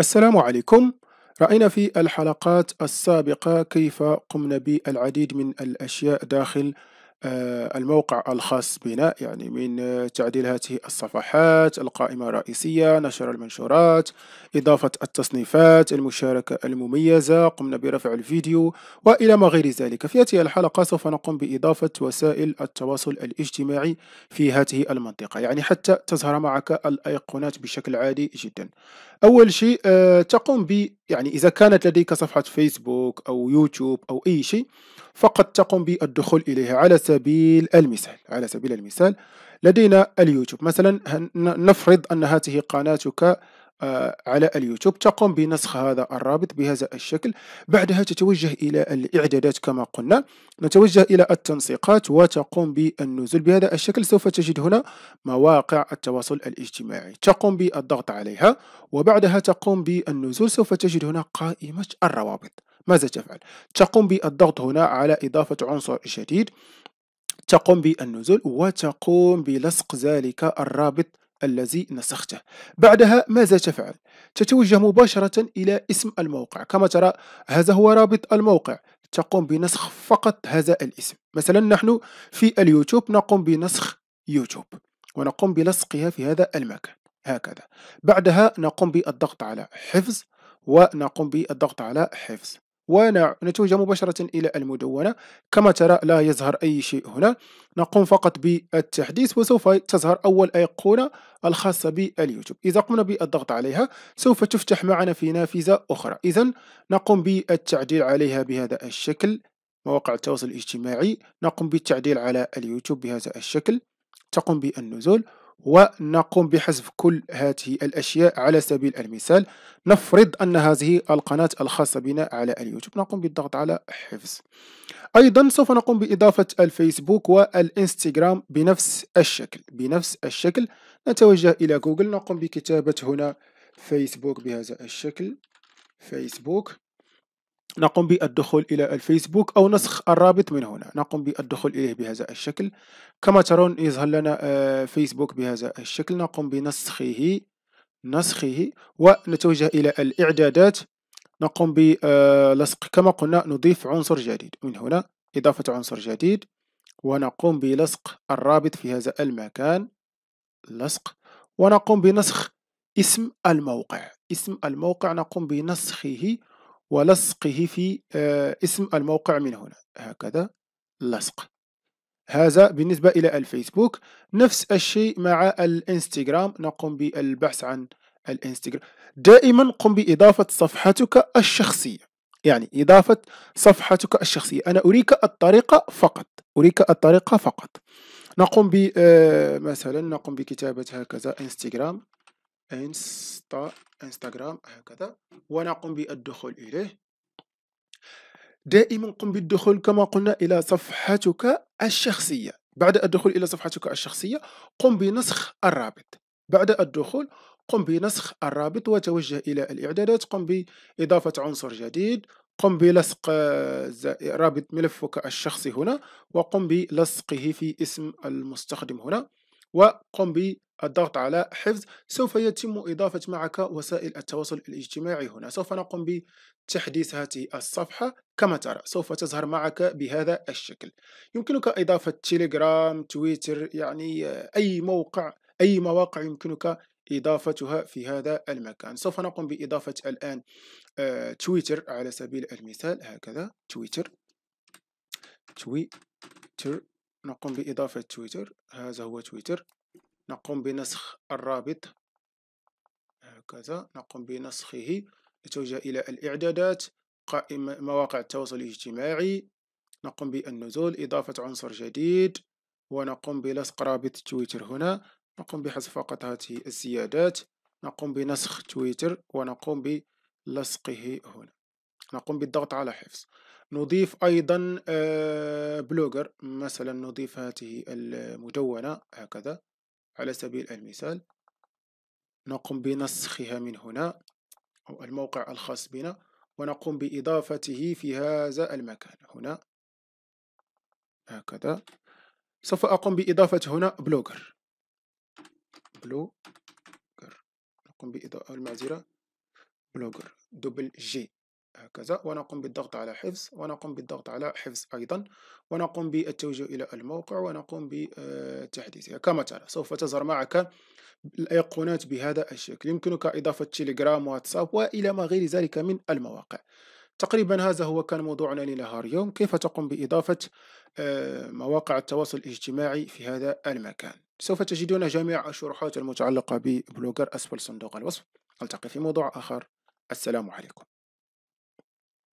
السلام عليكم رأينا في الحلقات السابقة كيف قمنا بالعديد من الأشياء داخل آه، الموقع الخاص بنا يعني من آه، تعديل هذه الصفحات القائمة الرئيسية نشر المنشورات إضافة التصنيفات المشاركة المميزة قمنا برفع الفيديو وإلى ما غير ذلك في هذه الحلقة سوف نقوم بإضافة وسائل التواصل الاجتماعي في هذه المنطقة يعني حتى تظهر معك الأيقونات بشكل عادي جدا أول شيء آه، تقوم ب يعني إذا كانت لديك صفحة فيسبوك أو يوتيوب أو أي شيء فقد تقوم بالدخول إليها على سبيل المثال على سبيل المثال لدينا اليوتيوب مثلا نفرض أن هذه قناتك آه، على اليوتيوب تقوم بنسخ هذا الرابط بهذا الشكل بعدها تتوجه إلى الإعدادات كما قلنا نتوجه إلى التنسيقات وتقوم بالنزول بهذا الشكل سوف تجد هنا مواقع التواصل الاجتماعي تقوم بالضغط عليها وبعدها تقوم بالنزول سوف تجد هنا قائمة الروابط ماذا تفعل؟ تقوم بالضغط هنا على إضافة عنصر جديد تقوم بالنزول وتقوم بلصق ذلك الرابط الذي نسخته بعدها ماذا تفعل؟ تتوجه مباشرة إلى اسم الموقع كما ترى هذا هو رابط الموقع تقوم بنسخ فقط هذا الاسم مثلا نحن في اليوتيوب نقوم بنسخ يوتيوب ونقوم بلصقها في هذا المكان هكذا بعدها نقوم بالضغط على حفظ ونقوم بالضغط على حفظ ونتوجه مباشرة إلى المدونة كما ترى لا يظهر أي شيء هنا نقوم فقط بالتحديث وسوف تظهر أول أيقونة الخاصة باليوتيوب إذا قمنا بالضغط عليها سوف تفتح معنا في نافذة أخرى إذا نقوم بالتعديل عليها بهذا الشكل مواقع التواصل الاجتماعي نقوم بالتعديل على اليوتيوب بهذا الشكل تقوم بالنزول ونقوم بحذف كل هذه الأشياء على سبيل المثال نفرض أن هذه القناة الخاصة بنا على اليوتيوب نقوم بالضغط على حفظ أيضا سوف نقوم بإضافة الفيسبوك والإنستغرام بنفس الشكل بنفس الشكل نتوجه إلى جوجل نقوم بكتابة هنا فيسبوك بهذا الشكل فيسبوك نقوم بالدخول إلى الفيسبوك أو نسخ الرابط من هنا نقوم بالدخول إليه بهذا الشكل كما ترون يظهر لنا آه، فيسبوك بهذا الشكل نقوم بنسخه نسخه ونتوجه إلى الإعدادات نقوم بلصق آه، كما قلنا نضيف عنصر جديد من هنا إضافة عنصر جديد ونقوم بلصق الرابط في هذا المكان لصق ونقوم بنسخ اسم الموقع اسم الموقع نقوم بنسخه ولصقه في آه، اسم الموقع من هنا هكذا لصق هذا بالنسبة إلى الفيسبوك نفس الشيء مع الانستغرام نقوم بالبحث عن الانستغرام دائما قم بإضافة صفحتك الشخصية يعني إضافة صفحتك الشخصية أنا أريك الطريقة فقط أريك الطريقة فقط نقوم ب آه، مثلا نقوم بكتابة هكذا انستغرام انستا انستغرام هكذا ونقوم بالدخول اليه دائما قم بالدخول كما قلنا الى صفحتك الشخصيه بعد الدخول الى صفحتك الشخصيه قم بنسخ الرابط بعد الدخول قم بنسخ الرابط وتوجه الى الاعدادات قم باضافه عنصر جديد قم بلصق رابط ملفك الشخصي هنا وقم بلصقه في اسم المستخدم هنا وقم بالضغط على حفظ سوف يتم إضافة معك وسائل التواصل الاجتماعي هنا سوف نقوم بتحديث هذه الصفحة كما ترى سوف تظهر معك بهذا الشكل يمكنك إضافة تيليجرام تويتر يعني أي موقع أي مواقع يمكنك إضافتها في هذا المكان سوف نقوم بإضافة الآن آه، تويتر على سبيل المثال هكذا تويتر تويتر نقوم بإضافة تويتر هذا هو تويتر نقوم بنسخ الرابط هكذا نقوم بنسخه نتوجه إلى الإعدادات قائمة مواقع التواصل الاجتماعي نقوم بالنزول إضافة عنصر جديد ونقوم بلصق رابط تويتر هنا نقوم بحذف فقط هذه الزيادات نقوم بنسخ تويتر ونقوم بلصقه هنا نقوم بالضغط على حفظ نضيف أيضا آه، بلوجر مثلا نضيف هذه المدونة هكذا على سبيل المثال نقوم بنسخها من هنا أو الموقع الخاص بنا ونقوم بإضافته في هذا المكان هنا هكذا سوف أقوم بإضافة هنا بلوجر بلوجر نقوم بإضافة المعذرة بلوجر دبل جي هكذا ونقوم بالضغط على حفظ ونقوم بالضغط على حفظ أيضا ونقوم بالتوجيه إلى الموقع ونقوم بتحديثها كما ترى سوف تظهر معك الأيقونات بهذا الشكل يمكنك إضافة تيليجرام واتساب وإلى ما غير ذلك من المواقع تقريبا هذا هو كان موضوعنا لنهار اليوم كيف تقوم بإضافة آه، مواقع التواصل الاجتماعي في هذا المكان سوف تجدون جميع الشروحات المتعلقة ببلوجر أسفل صندوق الوصف ألتقي في موضوع آخر السلام عليكم